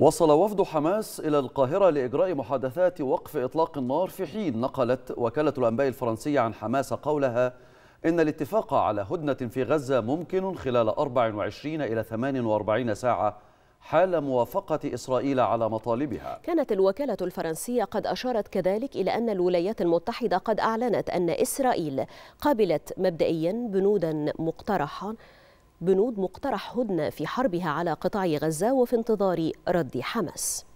وصل وفد حماس إلى القاهرة لإجراء محادثات وقف إطلاق النار في حين نقلت وكالة الأنباء الفرنسية عن حماس قولها إن الاتفاق على هدنة في غزة ممكن خلال 24 إلى 48 ساعة حال موافقة إسرائيل على مطالبها كانت الوكالة الفرنسية قد أشارت كذلك إلى أن الولايات المتحدة قد أعلنت أن إسرائيل قابلت مبدئيا بنودا مقترحة بنود مقترح هدنة في حربها على قطاع غزة وفي انتظار رد حماس